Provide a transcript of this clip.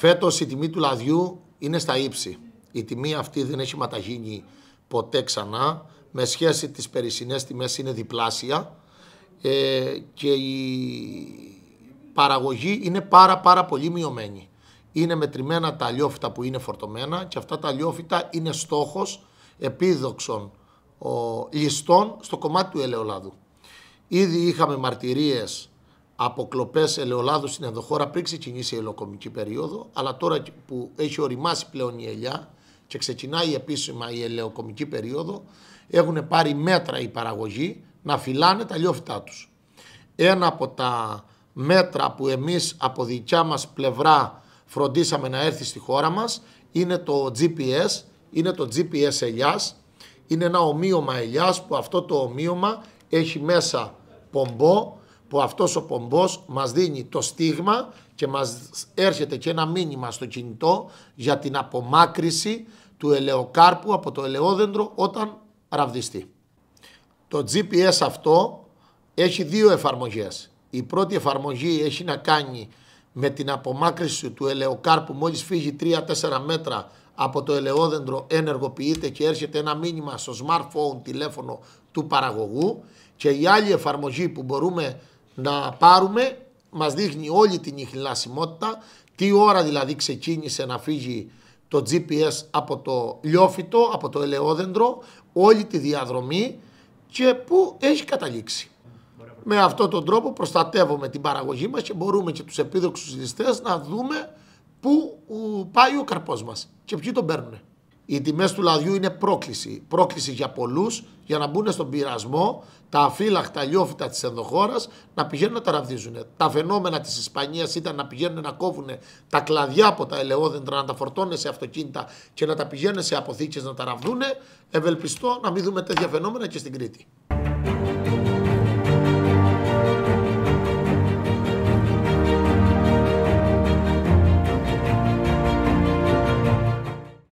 Φέτος η τιμή του λαδιού είναι στα ύψη. Η τιμή αυτή δεν έχει ματαγίνει ποτέ ξανά. Με σχέση τις περισσινές τιμές είναι διπλάσια ε, και η παραγωγή είναι πάρα πάρα πολύ μειωμένη. Είναι μετρημένα τα αλλιόφυτα που είναι φορτωμένα και αυτά τα αλλιόφυτα είναι στόχος επίδοξων ο, ληστών στο κομμάτι του ελαιολάδου. Ήδη είχαμε μαρτυρίες αποκλοπές ελαιολάδου στην Ενδοχώρα πριν ξεκινήσει η ελαιοκομική περίοδο, αλλά τώρα που έχει οριμάσει πλέον η ελιά και ξεκινάει επίσημα η ελαιοκομική περίοδο, έχουν πάρει μέτρα η παραγωγή να φυλάνε τα λιόφυτά τους. Ένα από τα μέτρα που εμείς από δικιά μας πλευρά φροντίσαμε να έρθει στη χώρα μας είναι το GPS, είναι το GPS ελιάς, είναι ένα ομοίωμα ελιάς που αυτό το ομοίωμα έχει μέσα πομπό, που αυτός ο πομπός μας δίνει το στίγμα και μας έρχεται και ένα μήνυμα στο κινητό για την απομάκρυση του ελαιοκάρπου από το ελαιόδεντρο όταν ραβδιστεί. Το GPS αυτό έχει δύο εφαρμογές. Η πρώτη εφαρμογή έχει να κάνει με την απομάκρυση του ελαιοκάρπου μόλις φύγει 3-4 μέτρα από το ελαιόδεντρο ενεργοποιείται και έρχεται ένα μήνυμα στο smartphone τηλέφωνο του παραγωγού και η άλλη εφαρμογή που μπορούμε να πάρουμε. μας δείχνει όλη την ηχηλασιμότητα, τι ώρα δηλαδή ξεκίνησε να φύγει το GPS από το λιόφυτο, από το ελαιόδεντρο, όλη τη διαδρομή και πού έχει καταλήξει. Με αυτόν τον τρόπο προστατεύουμε την παραγωγή μας και μπορούμε και τους επίδοξους ληστές να δούμε πού πάει ο καρπός μας και ποιοι τον παίρνουν. Οι τιμές του λαδιού είναι πρόκληση. Πρόκληση για πολλούς για να μπουν στον πειρασμό τα αφύλαχτα λιόφυτα της ενδοχώρας να πηγαίνουν να ραβδίζουν. Τα φαινόμενα της Ισπανίας ήταν να πηγαίνουν να κόβουν τα κλαδιά από τα ελαιόδεντρα, να τα φορτώνουν σε αυτοκίνητα και να τα πηγαίνουν σε αποθήκες να ταραβδούν. Ευελπιστώ να μην δούμε τέτοια φαινόμενα και στην Κρήτη.